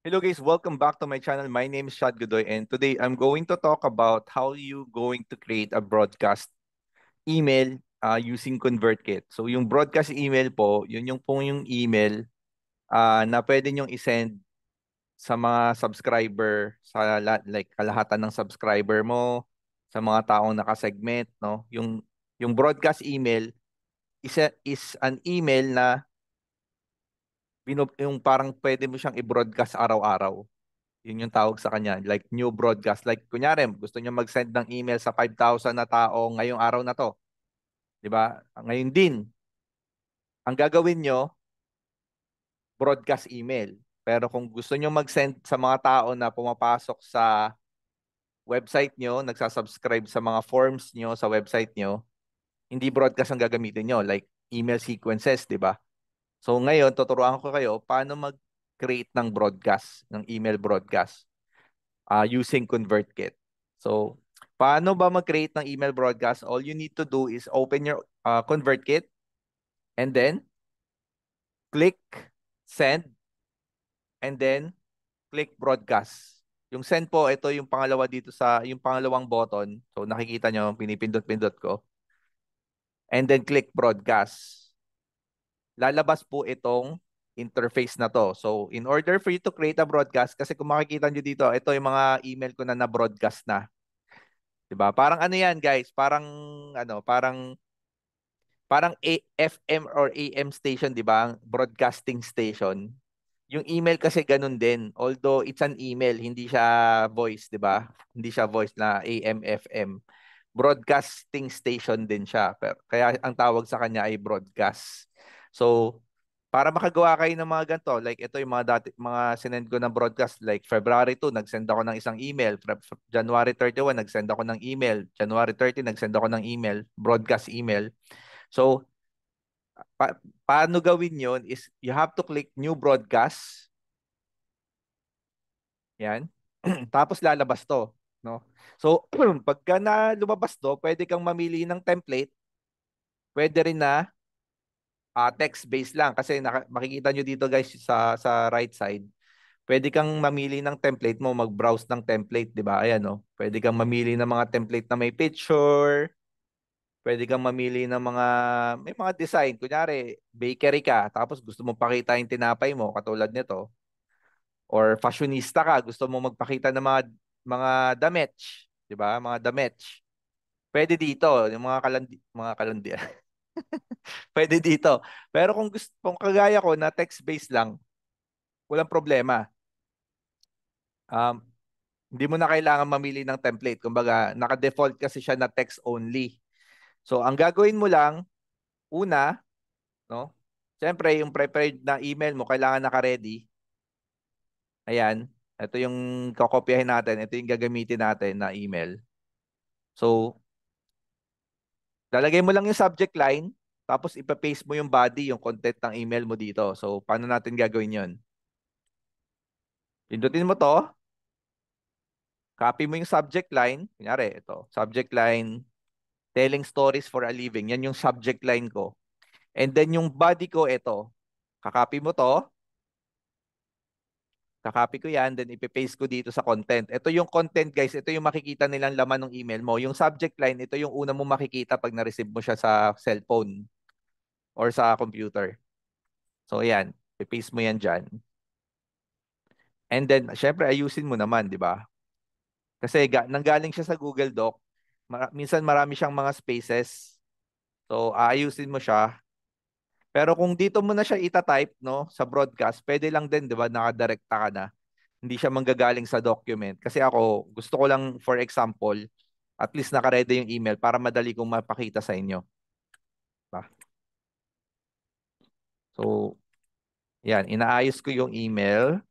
Hello guys, welcome back to my channel. My name is Chad Godoy and today I'm going to talk about how you going to create a broadcast email uh, using ConvertKit. So yung broadcast email po, yun yung po yung email uh, na pwede nyong isend sa mga subscriber, sa like kalahatan ng subscriber mo, sa mga taong nakasegment, no? Yung yung broadcast email is, a, is an email na binob, yung parang pwede mo siyang i-broadcast araw-araw. Yun yung tawag sa kanya, like new broadcast. Like kunyari, gusto niyo mag-send ng email sa 5,000 na tao ngayong araw na to. 'Di ba? Ngayon din. Ang gagawin niyo broadcast email. Pero kung gusto niyo mag-send sa mga tao na pumapasok sa website niyo, nagsasubscribe sa mga forms niyo sa website niyo, hindi broadcast ang gagamitin niyo like email sequences, 'di ba? So ngayon, tuturuan ko kayo paano mag-create ng broadcast, ng email broadcast uh, using ConvertKit. So paano ba mag-create ng email broadcast? All you need to do is open your uh, ConvertKit and then click send and then click broadcast. Yung send po, ito yung pangalawa dito sa, yung pangalawang button. So nakikita nyo, pinipindot-pindot ko. And then click broadcast lalabas po itong interface na to. So, in order for you to create a broadcast, kasi kung makikita nyo dito, ito yung mga email ko na na-broadcast na. ba? Diba? Parang ano yan, guys? Parang, ano, parang, parang A- FM or AM station, di ba? Broadcasting station. Yung email kasi ganun din. Although it's an email, hindi siya voice, di ba? Hindi siya voice na AM, FM. Broadcasting station din siya. Pero, kaya ang tawag sa kanya ay broadcast. So, para makagawa kayo ng mga ganito, like ito yung mga, dati, mga sinend ko ng broadcast, like February 2, nagsend ako ng isang email. January 31, nagsend ako ng email. January 30, nagsend ako ng email, broadcast email. So, pa- paano gawin yon is you have to click new broadcast. Yan. Tapos lalabas to. No? So, pagka na lumabas to, pwede kang mamili ng template. Pwede rin na uh, ah, text-based lang kasi naka, makikita nyo dito guys sa, sa right side. Pwede kang mamili ng template mo, mag-browse ng template, di ba? Ayan, no? Oh. Pwede kang mamili ng mga template na may picture, pwede kang mamili ng mga, may mga design. Kunyari, bakery ka, tapos gusto mo pakita yung tinapay mo, katulad nito. Or fashionista ka, gusto mo magpakita ng mga, mga damage, di ba? Mga damage. Pwede dito, yung mga kalandi, mga kalandian. Pwede dito. Pero kung gusto kung kagaya ko na text-based lang, walang problema. Um, hindi mo na kailangan mamili ng template. Kumbaga, naka-default kasi siya na text only. So, ang gagawin mo lang, una, no? Siyempre, yung prepared na email mo, kailangan naka-ready. Ayan. Ito yung kakopyahin natin. Ito yung gagamitin natin na email. So, Lalagay mo lang yung subject line, tapos ipa-paste mo yung body, yung content ng email mo dito. So, paano natin gagawin yun? Pindutin mo to. Copy mo yung subject line. Kunyari, ito. Subject line, telling stories for a living. Yan yung subject line ko. And then yung body ko, ito. Kakopy mo to. Kakopy ko yan, then ipipaste ko dito sa content. Ito yung content guys, ito yung makikita nilang laman ng email mo. Yung subject line, ito yung una mo makikita pag na-receive mo siya sa cellphone or sa computer. So yan, ipaste mo yan dyan. And then, syempre, ayusin mo naman, di ba? Kasi ga nanggaling siya sa Google Doc, mara minsan marami siyang mga spaces. So, aayusin mo siya. Pero kung dito mo na siya ita-type no, sa broadcast, pwede lang din 'di ba nakadirekta ka na. Hindi siya manggagaling sa document. Kasi ako, gusto ko lang for example, at least nakaready yung email para madali kong mapakita sa inyo. Ba? So, yan, inaayos ko yung email.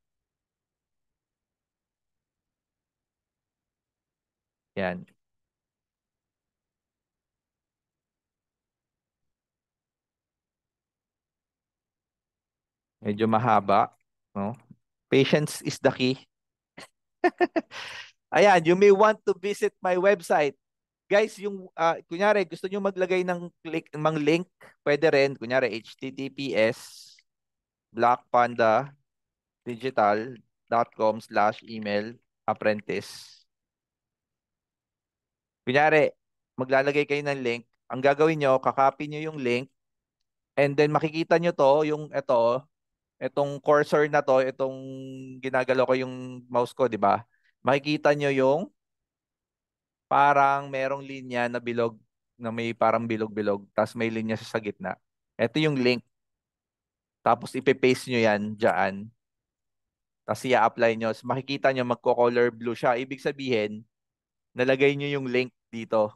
Yan. Medyo mahaba. No? Patience is the key. Ayan, you may want to visit my website. Guys, yung uh, kunyari gusto niyo maglagay ng click ng link, pwede rin kunyari https blackpanda digital.com slash email apprentice. Kunyari, maglalagay kayo ng link. Ang gagawin nyo, kakopy nyo yung link and then makikita nyo to, yung ito, Itong cursor na to, itong ginagalaw ko yung mouse ko, di ba? Makikita nyo yung parang merong linya na bilog, na may parang bilog-bilog, tapos may linya sa gitna. Ito yung link. Tapos ipe-paste nyo yan dyan. Tapos i-apply nyo. So, makikita nyo magko-color blue siya. Ibig sabihin, nalagay nyo yung link dito.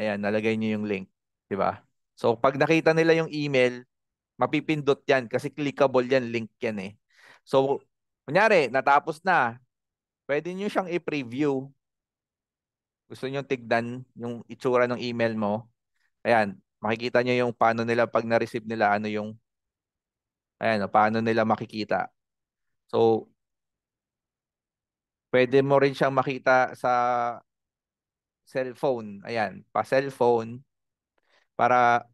Ayan, nalagay nyo yung link. ba diba? So pag nakita nila yung email, Mapipindot yan kasi clickable yan, link yan eh. So, kunyari, natapos na. Pwede nyo siyang i-preview. Gusto nyo tigdan yung itsura ng email mo. Ayan, makikita nyo yung paano nila pag na-receive nila, ano yung, ayan, paano nila makikita. So, pwede mo rin siyang makita sa cellphone. Ayan, pa cellphone para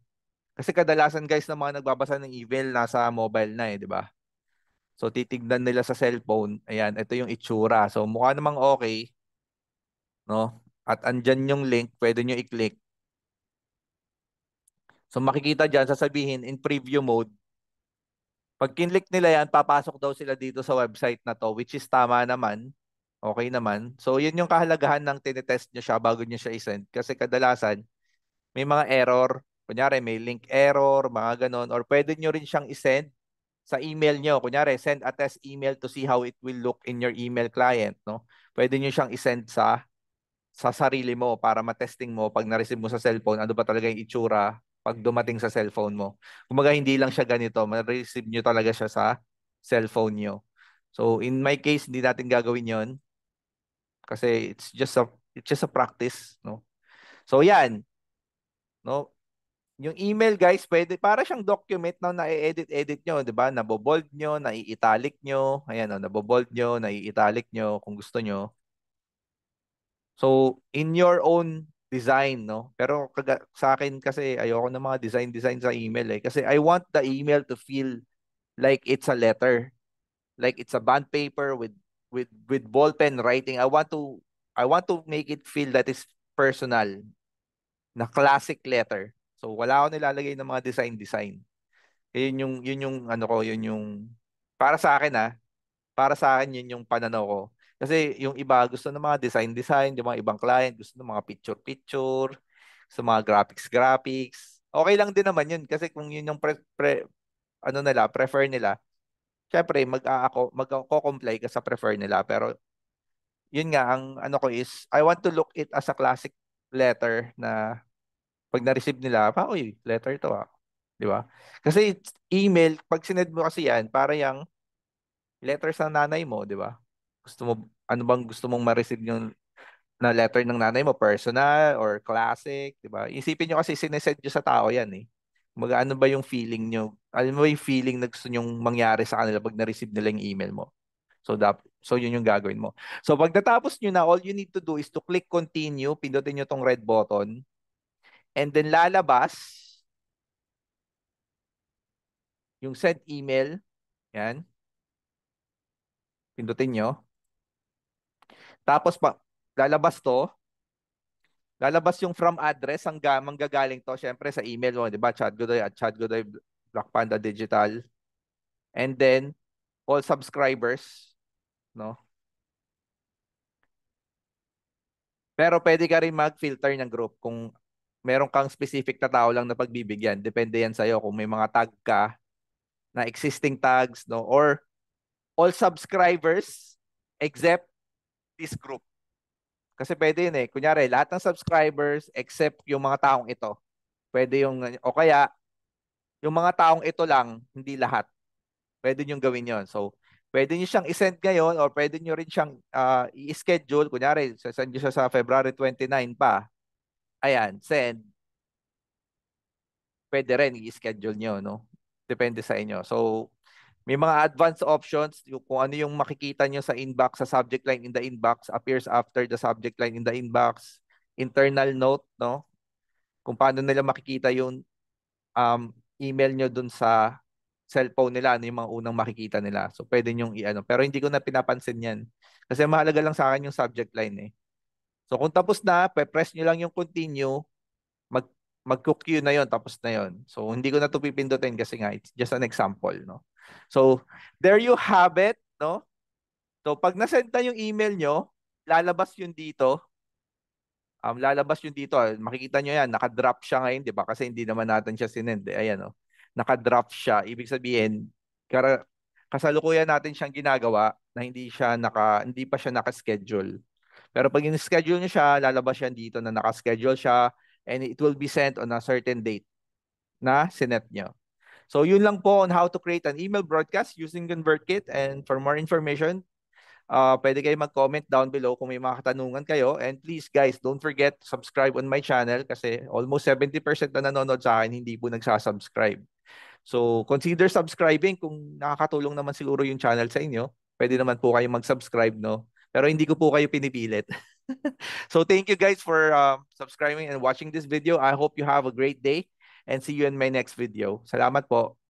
kasi kadalasan guys ng mga nagbabasa ng email nasa mobile na eh, di ba? So titignan nila sa cellphone. Ayan, ito yung itsura. So mukha namang okay. No? At andyan yung link, pwede nyo i-click. So makikita dyan, sasabihin in preview mode. Pag kinlik nila yan, papasok daw sila dito sa website na to, which is tama naman. Okay naman. So yun yung kahalagahan ng tinetest nyo siya bago nyo siya isend. Kasi kadalasan, may mga error, Kunyari, may link error, mga ganon. Or pwede nyo rin siyang isend sa email nyo. Kunyari, send a test email to see how it will look in your email client. No? Pwede nyo siyang isend sa sa sarili mo para matesting mo pag na-receive mo sa cellphone, ano ba talaga yung itsura pag dumating sa cellphone mo. Kumaga hindi lang siya ganito, ma-receive nyo talaga siya sa cellphone nyo. So in my case, hindi natin gagawin yon kasi it's just a it's just a practice, no? So yan. No, yung email guys, pwede para siyang document na na-edit-edit nyo, 'di ba? Nabobold nyo, nai-italic nyo, ayan oh, nabobold nyo, nai-italic nyo kung gusto nyo. So, in your own design, no? Pero sa akin kasi ayoko ng mga design design sa email eh kasi I want the email to feel like it's a letter. Like it's a bond paper with with with ballpen writing. I want to I want to make it feel that is personal na classic letter. So wala ako nilalagay ng mga design design. Eh, yun yung yun yung ano ko, yun yung para sa akin ah. Para sa akin yun yung pananaw ko. Kasi yung iba gusto ng mga design design, yung mga ibang client gusto ng mga picture picture, sa mga graphics graphics. Okay lang din naman yun kasi kung yun yung pre, pre ano nila, prefer nila. Syempre mag-aako magko-comply ka sa prefer nila pero yun nga ang ano ko is I want to look it as a classic letter na pag na-receive nila, pa, uy, letter to ah. Di ba? Kasi email, pag sinend mo kasi yan, para yung letter sa nanay mo, di ba? Gusto mo, ano bang gusto mong ma-receive yung na letter ng nanay mo, personal or classic, di ba? Isipin nyo kasi sinesend nyo sa tao yan eh. Mag, ano ba yung feeling nyo? Alam mo ba yung feeling na gusto nyong mangyari sa kanila pag na-receive nila yung email mo? So, that, so yun yung gagawin mo. So, pag natapos nyo na, all you need to do is to click continue, pindutin nyo tong red button. And then lalabas yung send email. Yan. Pindutin nyo. Tapos pa, lalabas to. Lalabas yung from address hanggang gagaling to. Siyempre sa email mo, di ba? Chad Godoy at Chad Godoy Black Panda Digital. And then all subscribers. No? Pero pwede ka rin mag-filter ng group kung meron kang specific na tao lang na pagbibigyan. Depende yan sa'yo kung may mga tag ka na existing tags, no? Or all subscribers except this group. Kasi pwede yun eh. Kunyari, lahat ng subscribers except yung mga taong ito. Pwede yung, o kaya, yung mga taong ito lang, hindi lahat. Pwede nyo gawin yon So, pwede nyo siyang isend ngayon or pwede nyo rin siyang uh, i-schedule. Kunyari, sasend nyo siya sa February 29 pa Ayan, send. Pwede rin i-schedule nyo, no? Depende sa inyo. So, may mga advanced options kung ano yung makikita nyo sa inbox, sa subject line in the inbox, appears after the subject line in the inbox, internal note, no? Kung paano nila makikita yung um, email nyo dun sa cellphone nila, ano yung mga unang makikita nila. So, pwede nyong i-ano. Pero hindi ko na pinapansin yan. Kasi mahalaga lang sa akin yung subject line eh. So kung tapos na, pe-press nyo lang yung continue, mag mag-queue na yon tapos na yon so hindi ko na to pipindutin kasi nga it's just an example no so there you have it no so pag nasend na yung email nyo lalabas yung dito um lalabas yung dito ah. makikita nyo yan naka-drop siya ngayon di ba kasi hindi naman natin siya sinend eh. ayan no oh. naka-drop siya ibig sabihin kara kasalukuyan natin siyang ginagawa na hindi siya naka hindi pa siya naka-schedule pero pag in-schedule niyo siya, lalabas siya dito na nakaschedule siya and it will be sent on a certain date na sinet niyo. So yun lang po on how to create an email broadcast using ConvertKit and for more information, uh, pwede kayo mag-comment down below kung may mga katanungan kayo and please guys, don't forget to subscribe on my channel kasi almost 70% na nanonood sa akin hindi po nagsasubscribe. So consider subscribing kung nakakatulong naman siguro yung channel sa inyo. Pwede naman po kayo mag-subscribe no pero hindi ko po kayo pinipilit. so thank you guys for uh, subscribing and watching this video. I hope you have a great day and see you in my next video. Salamat po.